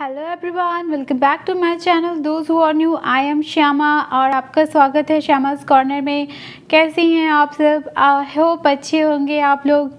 hello everyone welcome back to my channel those who are new I am Shyama और आपका स्वागत है श्यामाज corner में कैसे हैं आप सब आई होप अच्छे होंगे आप लोग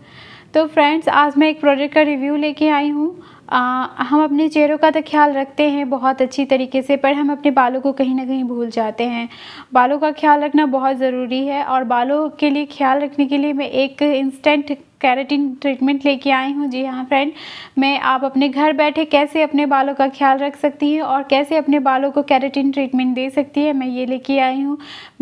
तो फ्रेंड्स आज मैं एक प्रोडक्ट का रिव्यू लेके आई हूँ हम अपने चेहरों का तो ख्याल रखते हैं बहुत अच्छी तरीके से पर हम अपने बालों को कहीं ना कहीं भूल जाते हैं बालों का ख्याल रखना बहुत ज़रूरी है और बालों के लिए ख्याल रखने के लिए मैं एक इंस्टेंट कैरेटिन ट्रीटमेंट लेके आई हूँ जी हाँ फ्रेंड मैं आप अपने घर बैठे कैसे अपने बालों का ख्याल रख सकती हैं और कैसे अपने बालों को कैरेटिन ट्रीटमेंट दे सकती है मैं ये लेके आई हूँ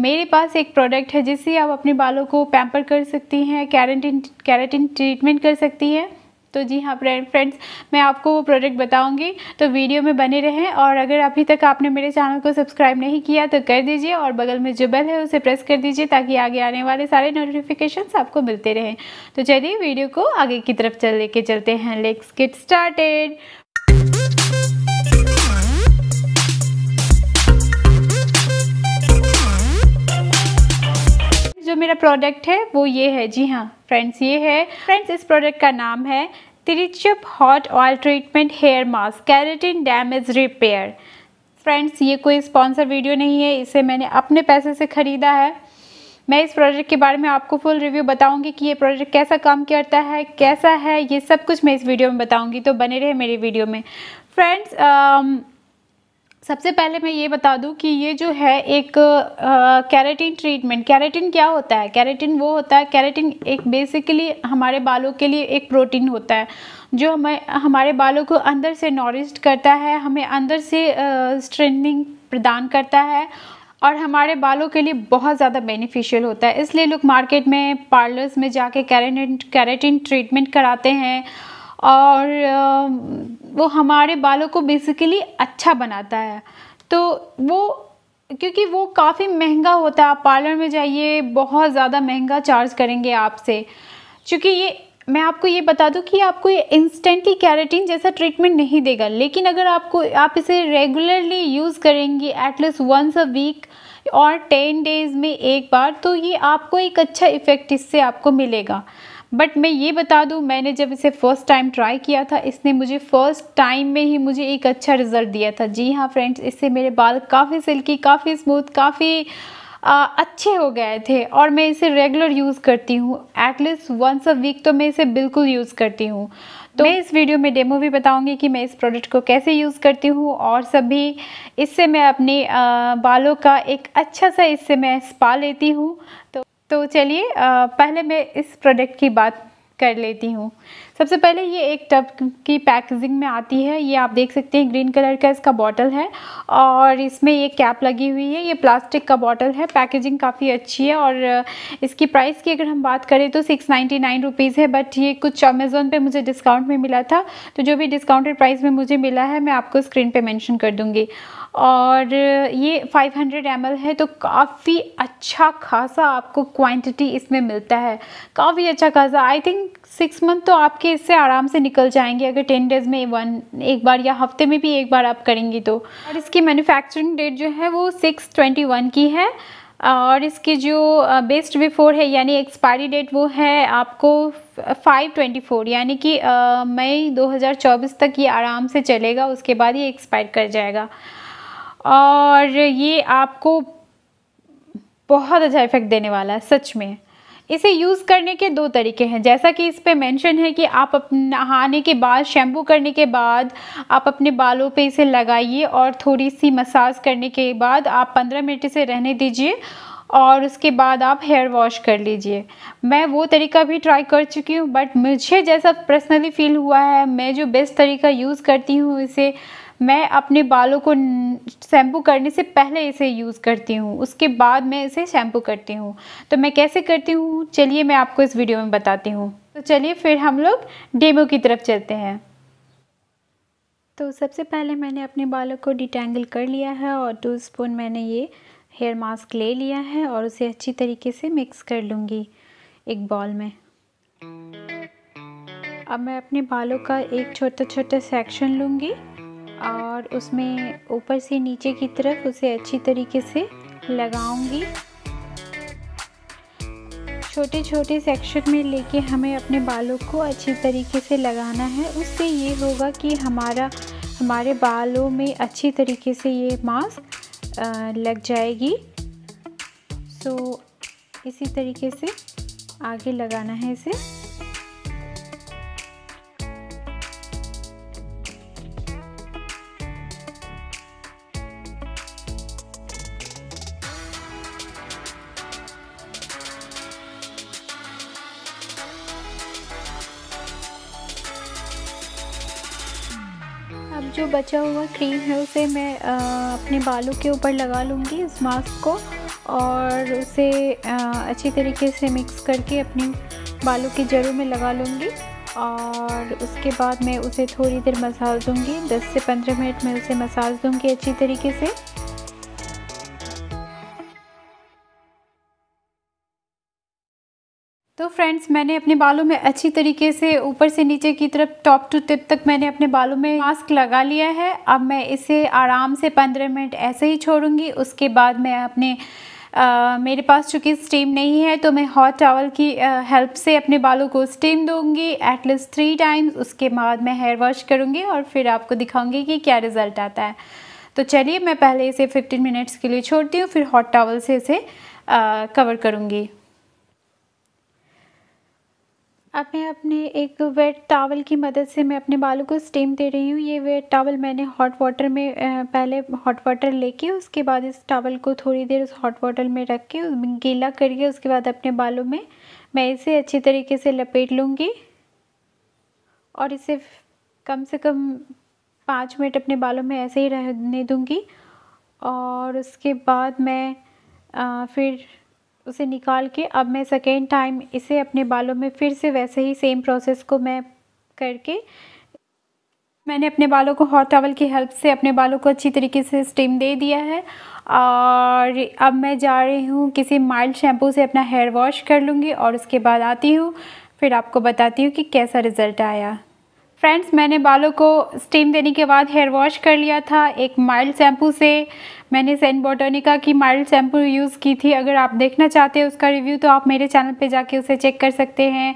मेरे पास एक प्रोडक्ट है जिससे आप अपने बालों को पैम्पर कर सकती हैं कैरेटिन कैरेटिन ट्रीटमेंट कर सकती हैं तो जी हाँ फ्रेंड फ्रेंड्स मैं आपको वो प्रोडक्ट बताऊंगी तो वीडियो में बने रहें और अगर अभी तक आपने मेरे चैनल को सब्सक्राइब नहीं किया तो कर दीजिए और बगल में जो बेल है उसे प्रेस कर दीजिए ताकि आगे आने वाले सारे नोटिफिकेशन आपको मिलते रहें तो चलिए वीडियो को आगे की तरफ चल लेके चलते हैं लेट्स गेट स्टार्टेड प्रोडक्ट है वो ये है जी हाँ फ्रेंड्स ये है फ्रेंड्स इस प्रोडक्ट का नाम है Trichup hot oil treatment hair mask keratin damage repair friends ये कोई स्पॉन्सर वीडियो नहीं है इसे मैंने अपने पैसे से ख़रीदा है मैं इस प्रोडक्ट के बारे में आपको फुल रिव्यू बताऊंगी कि ये प्रोडक्ट कैसा काम करता है कैसा है ये सब कुछ मैं इस वीडियो में बताऊंगी तो बने रहे मेरी वीडियो में फ्रेंड्स सबसे पहले मैं ये बता दूं कि ये जो है एक कैरेटिन ट्रीटमेंट कैरेटिन क्या होता है कैरेटिन वो होता है कैरेटिन एक बेसिकली हमारे बालों के लिए एक प्रोटीन होता है जो हमें हमारे बालों को अंदर से नॉरिश करता है हमें अंदर से स्ट्रेंथनिंग प्रदान करता है और हमारे बालों के लिए बहुत ज़्यादा बेनिफिशियल होता है इसलिए लोग मार्केट में पार्लर्स में जाके कैरेटिन कैरेटिन ट्रीटमेंट कराते हैं और वो हमारे बालों को बेसिकली अच्छा बनाता है तो वो क्योंकि वो काफ़ी महंगा होता है आप पार्लर में जाइए बहुत ज़्यादा महंगा चार्ज करेंगे आपसे क्योंकि ये मैं आपको ये बता दूं कि आपको ये इंस्टेंटली कैरेटीन जैसा ट्रीटमेंट नहीं देगा लेकिन अगर आपको आप इसे रेगुलरली यूज़ करेंगे एटलीस्ट वंस अ वीक और टेन डेज़ में एक बार तो ये आपको एक अच्छा इफ़ेक्ट इससे आपको मिलेगा बट मैं ये बता दूँ मैंने जब इसे फ़र्स्ट टाइम ट्राई किया था इसने मुझे फ़र्स्ट टाइम में ही मुझे एक अच्छा रिज़ल्ट दिया था जी हाँ फ्रेंड्स इससे मेरे बाल काफ़ी सिल्की काफ़ी स्मूथ काफ़ी अच्छे हो गए थे और मैं इसे रेगुलर यूज़ करती हूँ एटलीस्ट वंस अ वीक तो मैं इसे बिल्कुल यूज़ करती हूँ तो मैं इस वीडियो में डेमो भी बताऊंगी कि मैं इस प्रोडक्ट को कैसे यूज़ करती हूँ और सभी इससे मैं अपने बालों का एक अच्छा सा इससे मैं स्पा लेती हूँ तो तो चलिए पहले मैं इस प्रोडक्ट की बात कर लेती हूँ सबसे पहले ये एक टब की पैकेजिंग में आती है ये आप देख सकते हैं ग्रीन कलर का इसका बॉटल है और इसमें ये कैप लगी हुई है ये प्लास्टिक का बॉटल है पैकेजिंग काफ़ी अच्छी है और इसकी प्राइस की अगर हम बात करें तो सिक्स नाइन्टी नाइन रुपीज़ है बट ये कुछ अमेज़ोन पर मुझे डिस्काउंट में मिला था तो जो भी डिस्काउंटेड प्राइस में मुझे मिला है मैं आपको स्क्रीन पर मैंशन कर दूँगी और ये 500 हंड्रेड है तो काफ़ी अच्छा खासा आपको क्वांटिटी इसमें मिलता है काफ़ी अच्छा खासा आई थिंक सिक्स मंथ तो आपके इससे आराम से निकल जाएंगे अगर टेन डेज़ में वन एक बार या हफ्ते में भी एक बार आप करेंगी तो और इसकी मैन्युफैक्चरिंग डेट जो है वो सिक्स ट्वेंटी वन की है और इसकी जो बेस्ट बिफोर है यानी एक्सपायरी डेट वो है आपको फाइव ट्वेंटी फोर यानी कि मई दो हज़ार चौबीस तक ये आराम से चलेगा उसके बाद ये एक्सपायर कर जाएगा और ये आपको बहुत अच्छा इफ़ेक्ट देने वाला है सच में इसे यूज़ करने के दो तरीके हैं जैसा कि इस पर मेंशन है कि आप नहाने के बाद शैम्पू करने के बाद आप अपने बालों पे इसे लगाइए और थोड़ी सी मसाज करने के बाद आप 15 मिनट इसे रहने दीजिए और उसके बाद आप हेयर वॉश कर लीजिए मैं वो तरीका भी ट्राई कर चुकी हूँ बट मुझे जैसा पर्सनली फ़ील हुआ है मैं जो बेस्ट तरीका यूज़ करती हूँ इसे मैं अपने बालों को शैम्पू करने से पहले इसे यूज़ करती हूँ उसके बाद मैं इसे शैम्पू करती हूँ तो मैं कैसे करती हूँ चलिए मैं आपको इस वीडियो में बताती हूँ तो चलिए फिर हम लोग डेमो की तरफ चलते हैं तो सबसे पहले मैंने अपने बालों को डिटेंगल कर लिया है और टू स्पून मैंने ये हेयर मास्क ले लिया है और उसे अच्छी तरीके से मिक्स कर लूँगी एक बॉल में अब मैं अपने बालों का एक छोटा छोटा सेक्शन लूँगी और उसमें ऊपर से नीचे की तरफ उसे अच्छी तरीके से लगाऊंगी छोटे छोटे सेक्शन में लेके हमें अपने बालों को अच्छी तरीके से लगाना है उससे ये होगा कि हमारा हमारे बालों में अच्छी तरीके से ये मास्क लग जाएगी सो इसी तरीके से आगे लगाना है इसे जो बचा हुआ क्रीम है उसे मैं आ, अपने बालों के ऊपर लगा लूँगी इस मास्क को और उसे आ, अच्छी तरीके से मिक्स करके अपने बालों की जड़ों में लगा लूँगी और उसके बाद मैं उसे थोड़ी देर मसाज दूँगी 10 से 15 मिनट में उसे मसाज दूँगी अच्छी तरीके से तो फ्रेंड्स मैंने अपने बालों में अच्छी तरीके से ऊपर से नीचे की तरफ टॉप टू टिप तक मैंने अपने बालों में मास्क लगा लिया है अब मैं इसे आराम से पंद्रह मिनट ऐसे ही छोड़ूंगी उसके बाद मैं अपने आ, मेरे पास चूँकि स्टीम नहीं है तो मैं हॉट टावल की हेल्प से अपने बालों को स्टीम दूंगी एटलीस्ट थ्री टाइम्स उसके बाद मैं हेयर वॉश करूँगी और फिर आपको दिखाऊँगी कि क्या रिज़ल्ट आता है तो चलिए मैं पहले इसे फिफ्टीन मिनट्स के लिए छोड़ती हूँ फिर हॉट टावल से इसे कवर करूँगी अब मैं अपने एक वेट टावल की मदद से मैं अपने बालों को स्टीम दे रही हूँ ये वेट टावल मैंने हॉट वाटर में पहले हॉट वाटर लेके उसके बाद इस टावल को थोड़ी देर उस हॉट वाटर में रख के गीला करके उसके बाद अपने बालों में मैं इसे अच्छी तरीके से लपेट लूँगी और इसे कम से कम पाँच मिनट अपने बालों में ऐसे ही रहने दूँगी और उसके बाद मैं आ, फिर उसे निकाल के अब मैं सेकेंड टाइम इसे अपने बालों में फिर से वैसे ही सेम प्रोसेस को मैं करके मैंने अपने बालों को हॉट टॉवल की हेल्प से अपने बालों को अच्छी तरीके से स्टीम दे दिया है और अब मैं जा रही हूँ किसी माइल्ड शैम्पू से अपना हेयर वॉश कर लूँगी और उसके बाद आती हूँ फिर आपको बताती हूँ कि कैसा रिज़ल्ट आया फ्रेंड्स मैंने बालों को स्टीम देने के बाद हेयर वॉश कर लिया था एक माइल्ड शैम्पू से मैंने सेंट बॉटोनिका की माइल्ड शैम्पू यूज़ की थी अगर आप देखना चाहते हैं उसका रिव्यू तो आप मेरे चैनल पे जाके उसे चेक कर सकते हैं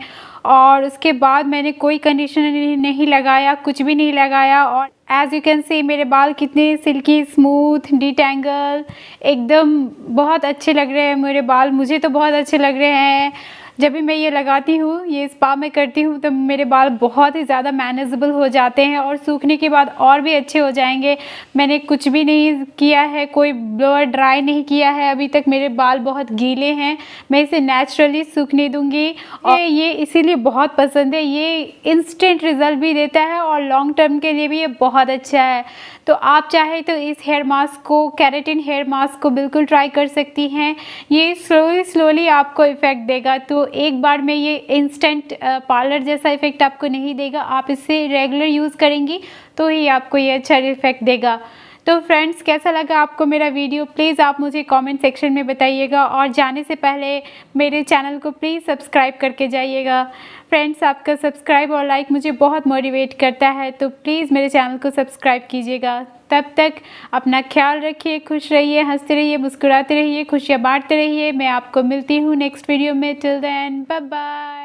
और उसके बाद मैंने कोई कंडीशनर नहीं लगाया कुछ भी नहीं लगाया और एज़ यू कैन सी मेरे बाल कितने सिल्की स्मूथ डिटेंगल एकदम बहुत अच्छे लग रहे हैं मेरे बाल मुझे तो बहुत अच्छे लग रहे हैं जब भी मैं ये लगाती हूँ ये स्पा में करती हूँ तो मेरे बाल बहुत ही ज़्यादा मैनेजेबल हो जाते हैं और सूखने के बाद और भी अच्छे हो जाएंगे मैंने कुछ भी नहीं किया है कोई ब्लोअर ड्राई नहीं किया है अभी तक मेरे बाल बहुत गीले हैं मैं इसे नेचुरली सूखने दूँगी और ये इसीलिए बहुत पसंद है ये इंस्टेंट रिज़ल्ट भी देता है और लॉन्ग टर्म के लिए भी ये बहुत अच्छा है तो आप चाहे तो इस हेयर मास्क को कैरेटिन हेयर मास्क को बिल्कुल ट्राई कर सकती हैं ये स्लोली स्लोली आपको इफ़ेक्ट देगा तो एक बार में ये इंस्टेंट पार्लर uh, जैसा इफ़ेक्ट आपको नहीं देगा आप इसे रेगुलर यूज़ करेंगी तो ही आपको ये अच्छा इफ़ेक्ट देगा तो फ्रेंड्स कैसा लगा आपको मेरा वीडियो प्लीज़ आप मुझे कमेंट सेक्शन में बताइएगा और जाने से पहले मेरे चैनल को प्लीज़ सब्सक्राइब करके जाइएगा फ्रेंड्स आपका सब्सक्राइब और लाइक मुझे बहुत मोटिवेट करता है तो प्लीज़ मेरे चैनल को सब्सक्राइब कीजिएगा तब तक अपना ख्याल रखिए खुश रहिए हंसते रहिए मुस्कुराते रहिए खुशियाँ बांटते रहिए मैं आपको मिलती हूँ नेक्स्ट वीडियो में टिल बाय बाय